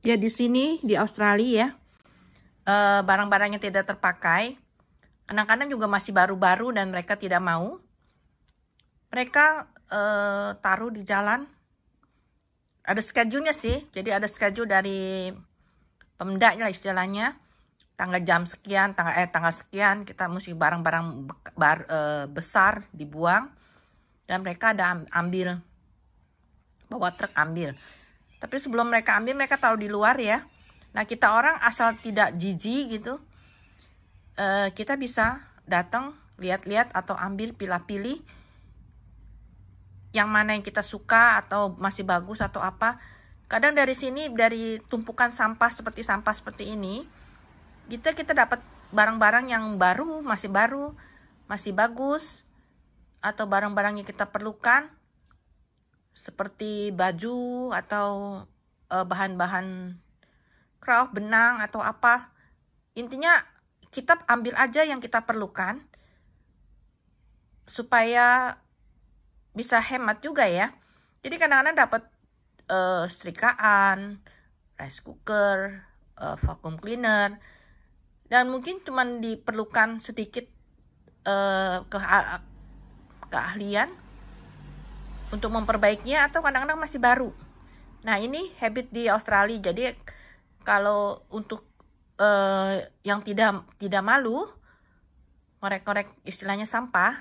ya di sini di Australia ya eh, barang-barangnya tidak terpakai kadang-kadang juga masih baru-baru dan mereka tidak mau mereka uh, taruh di jalan ada schedule-nya sih jadi ada schedule dari pemda lah istilahnya tanggal jam sekian tanggal eh tanggal sekian kita mesti barang-barang bar, uh, besar dibuang dan mereka ada ambil bawa truk ambil tapi sebelum mereka ambil, mereka taruh di luar ya. Nah, kita orang asal tidak jijik gitu, eh, kita bisa datang, lihat-lihat atau ambil pilih-pilih yang mana yang kita suka atau masih bagus atau apa. Kadang dari sini, dari tumpukan sampah seperti sampah seperti ini, kita gitu kita dapat barang-barang yang baru, masih baru, masih bagus, atau barang-barang yang kita perlukan, seperti baju atau eh, bahan-bahan craft, benang atau apa. Intinya kita ambil aja yang kita perlukan supaya bisa hemat juga ya. Jadi kadang-kadang dapat uh, setrikaan, rice cooker, uh, vacuum cleaner, dan mungkin cuma diperlukan sedikit uh, ke keahlian untuk memperbaikinya atau kadang-kadang masih baru. Nah, ini habit di Australia. Jadi kalau untuk uh, yang tidak tidak malu korek-korek istilahnya sampah,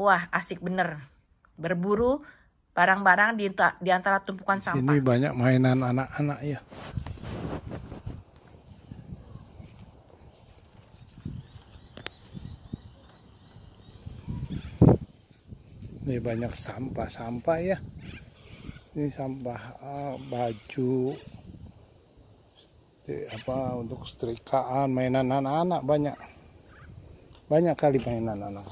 wah asik bener. Berburu barang-barang di, di antara tumpukan sampah. Ini banyak mainan anak-anak ya. ini banyak sampah-sampah ya ini sampah uh, baju apa untuk setrikaan mainan anak-anak banyak banyak kali mainan anak-anak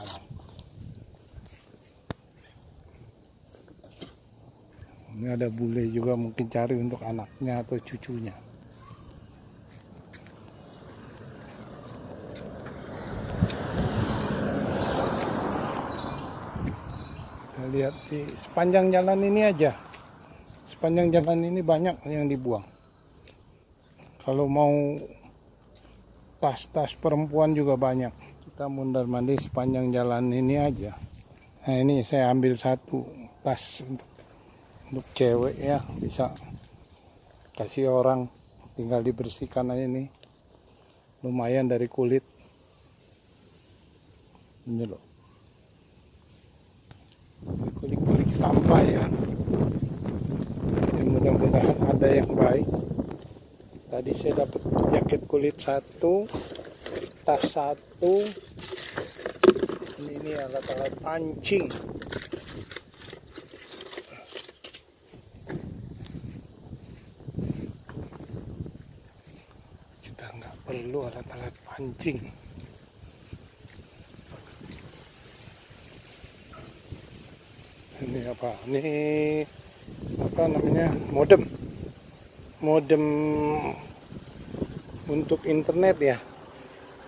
ini ada bule juga mungkin cari untuk anaknya atau cucunya kita lihat di sepanjang jalan ini aja sepanjang jalan ini banyak yang dibuang kalau mau tas-tas perempuan juga banyak kita mundar mandi sepanjang jalan ini aja nah ini saya ambil satu tas untuk, untuk cewek ya bisa kasih orang tinggal dibersihkan aja ini lumayan dari kulit ini loh sampai ya. ya mudah-mudahan ada yang baik tadi saya dapat jaket kulit satu tas satu ini, ini alat-alat pancing kita nggak perlu alat-alat pancing ini apa ini apa namanya modem modem untuk internet ya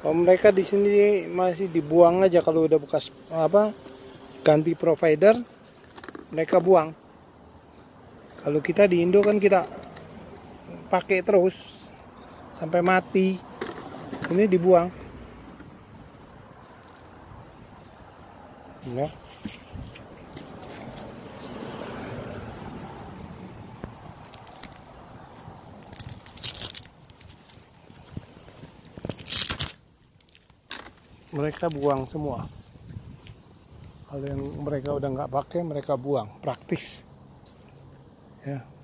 kalau oh, mereka di sini masih dibuang aja kalau udah bekas apa ganti provider mereka buang kalau kita di Indo kan kita pakai terus sampai mati ini dibuang ya mereka buang semua kalau yang mereka udah nggak pakai mereka buang praktis ya